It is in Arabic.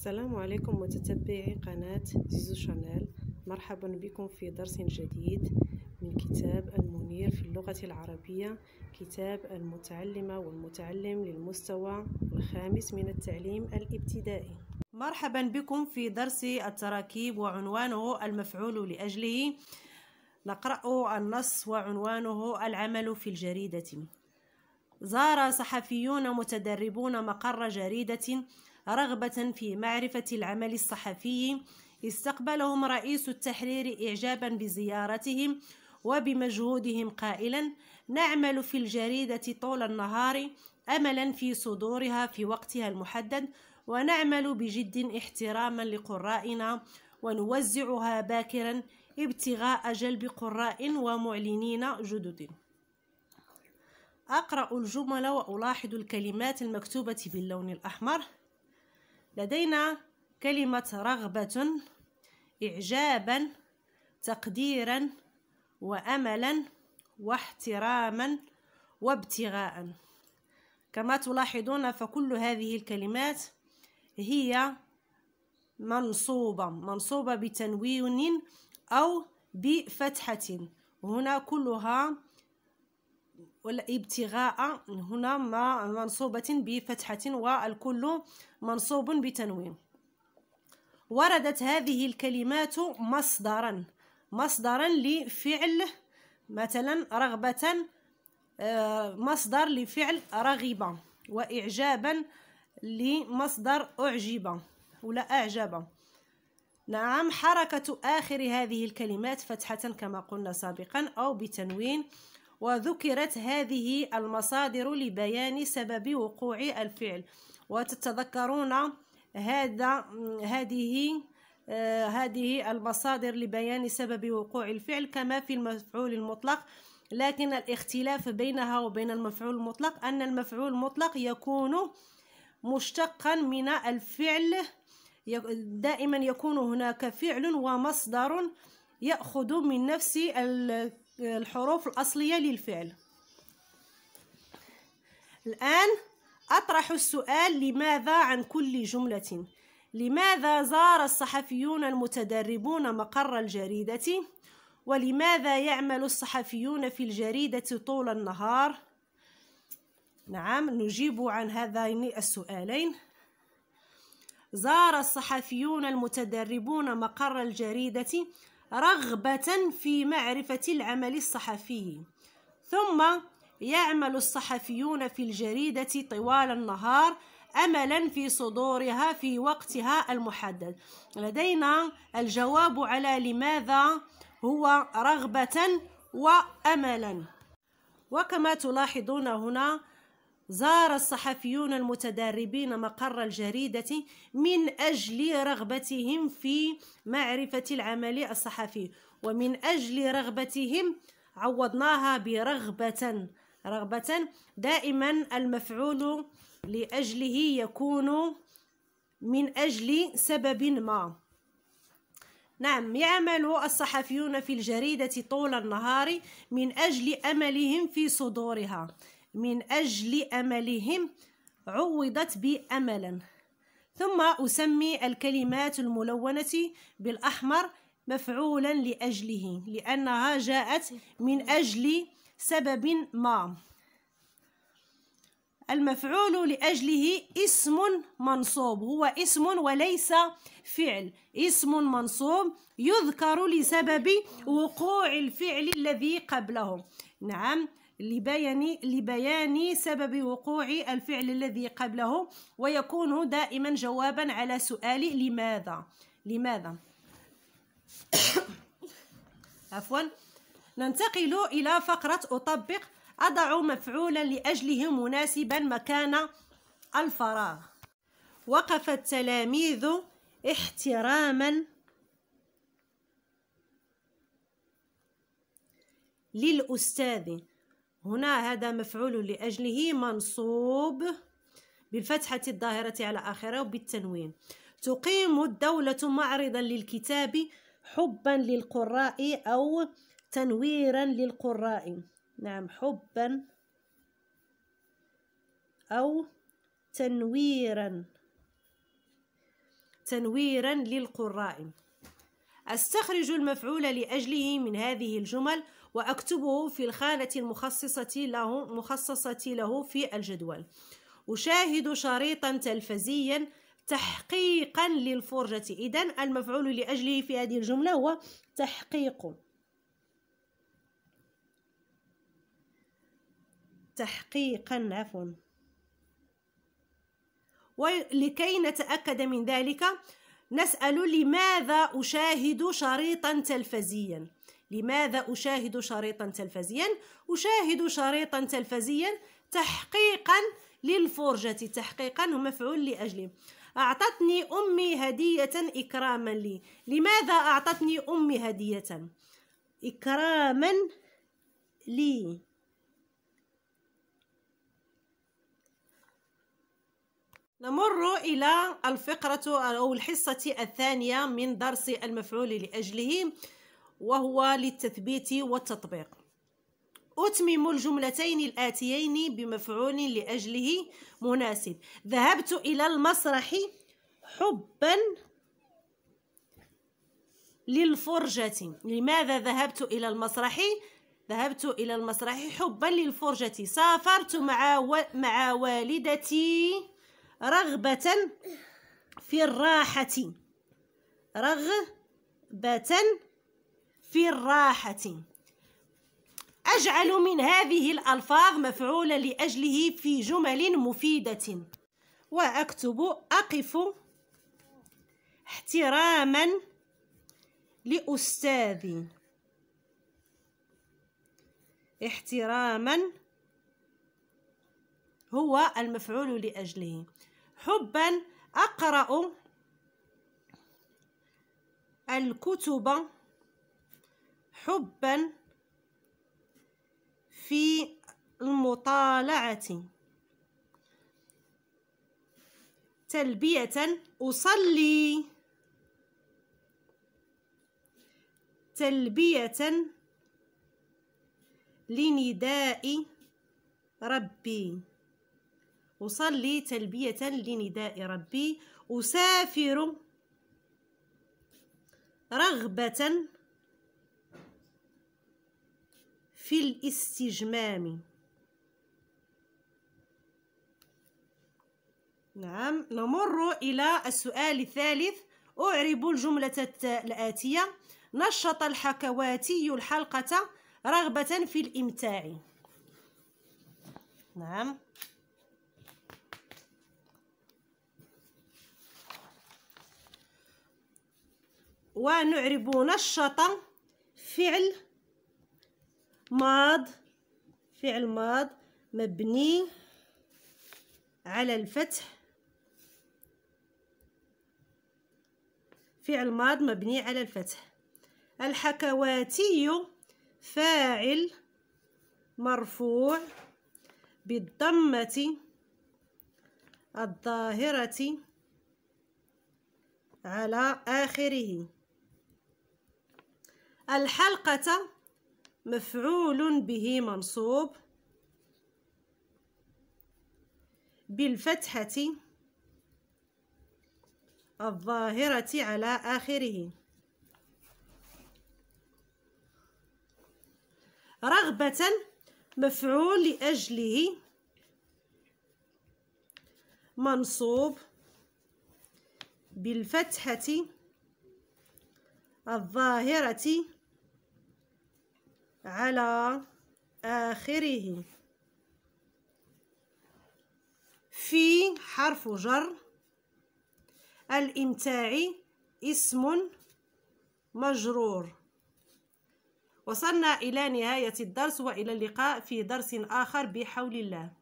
السلام عليكم متتبعي قناة زيزو شانيل مرحبا بكم في درس جديد من كتاب المنير في اللغة العربية كتاب المتعلمة والمتعلم للمستوى الخامس من التعليم الابتدائي مرحبا بكم في درس التراكيب وعنوانه المفعول لأجله نقرأ النص وعنوانه العمل في الجريدة زار صحفيون متدربون مقر جريدة رغبة في معرفة العمل الصحفي استقبلهم رئيس التحرير إعجابا بزيارتهم وبمجهودهم قائلا نعمل في الجريدة طول النهار أملا في صدورها في وقتها المحدد ونعمل بجد احتراما لقرائنا ونوزعها باكرا ابتغاء جلب قراء ومعلنين جدد أقرأ الجمل وألاحظ الكلمات المكتوبة باللون الأحمر لدينا كلمة رغبة إعجابا تقديرا وأملا واحتراما وابتغاء كما تلاحظون فكل هذه الكلمات هي منصوبة منصوبة بتنوين أو بفتحة هنا كلها ولا ابتغاء هنا ما منصوبة بفتحة والكل منصوب بتنوين وردت هذه الكلمات مصدرا مصدرا لفعل مثلا رغبة آه، مصدر لفعل رغب وإعجابا لمصدر أعجب ولا أعجب نعم حركة آخر هذه الكلمات فتحة كما قلنا سابقا أو بتنوين وذكرت هذه المصادر لبيان سبب وقوع الفعل وتتذكرون هذا هذه آه، هذه المصادر لبيان سبب وقوع الفعل كما في المفعول المطلق لكن الاختلاف بينها وبين المفعول المطلق أن المفعول المطلق يكون مشتقا من الفعل دائما يكون هناك فعل ومصدر يأخذ من نفس الحروف الأصلية للفعل الآن أطرح السؤال لماذا عن كل جملة لماذا زار الصحفيون المتدربون مقر الجريدة ولماذا يعمل الصحفيون في الجريدة طول النهار نعم نجيب عن هذين السؤالين زار الصحفيون المتدربون مقر الجريدة رغبة في معرفة العمل الصحفي ثم يعمل الصحفيون في الجريدة طوال النهار املا في صدورها في وقتها المحدد لدينا الجواب على لماذا هو رغبه واملا وكما تلاحظون هنا زار الصحفيون المتدربين مقر الجريدة من أجل رغبتهم في معرفة العمل الصحفي ومن أجل رغبتهم عوضناها برغبة رغبة دائما المفعول لأجله يكون من أجل سبب ما نعم يعمل الصحفيون في الجريدة طول النهار من أجل أملهم في صدورها من أجل أملهم عوضت بأملا ثم أسمي الكلمات الملونة بالأحمر مفعولا لأجله لأنها جاءت من أجل سبب ما المفعول لأجله اسم منصوب هو اسم وليس فعل اسم منصوب يذكر لسبب وقوع الفعل الذي قبله نعم لبيان لبيان سبب وقوع الفعل الذي قبله ويكون دائما جوابا على سؤال لماذا لماذا عفوا ننتقل إلى فقرة أطبق أضع مفعولا لأجله مناسبا مكان الفراغ وقف التلاميذ احتراما للأستاذ هنا هذا مفعول لأجله منصوب بالفتحة الظاهرة على آخره وبالتنوين تقيم الدولة معرضا للكتاب حبا للقراء أو تنويرا للقراء نعم حبا أو تنويرا تنويرا للقراء أستخرج المفعول لأجله من هذه الجمل وأكتبه في الخانة المخصصة له مخصصة له في الجدول أشاهد شريطا تلفزيا تحقيقا للفرجة إذا المفعول لأجله في هذه الجملة هو تحقيق تحقيقا عفوا ولكي نتأكد من ذلك نسأل لماذا أشاهد شريطا تلفزيا لماذا أشاهد شريطا تلفزيا أشاهد شريطا تلفزيا تحقيقا للفرجة تحقيقا ومفعول لأجله أعطتني أمي هدية إكراما لي لماذا أعطتني أمي هدية إكراما لي نمر إلى الفقرة أو الحصة الثانية من درس المفعول لأجله وهو للتثبيت والتطبيق أتمم الجملتين الآتيين بمفعول لأجله مناسب ذهبت إلى المسرح حبا للفرجة لماذا ذهبت إلى المسرح؟ ذهبت إلى المسرح حبا للفرجة سافرت مع, و... مع والدتي رغبة في الراحة رغبة في الراحة أجعل من هذه الألفاظ مفعولا لأجله في جمل مفيدة وأكتب أقف احتراما لأستاذي احتراما هو المفعول لأجله حبا أقرأ الكتب حبا في المطالعة تلبية أصلي تلبية لنداء ربي أصلي تلبية لنداء ربي أسافر رغبة في الاستجمام نعم نمر إلى السؤال الثالث أعرب الجملة الآتية نشط الحكواتي الحلقة رغبة في الإمتاع نعم ونعرب نشط فعل ماض فعل ماض مبني على الفتح فعل ماض مبني على الفتح الحكواتي فاعل مرفوع بالضمة الظاهرة على آخره الحلقة مفعول به منصوب بالفتحة الظاهرة على آخره رغبة مفعول لأجله منصوب بالفتحة الظاهرة على آخره في حرف جر الإمتاع اسم مجرور وصلنا إلى نهاية الدرس وإلى اللقاء في درس آخر بحول الله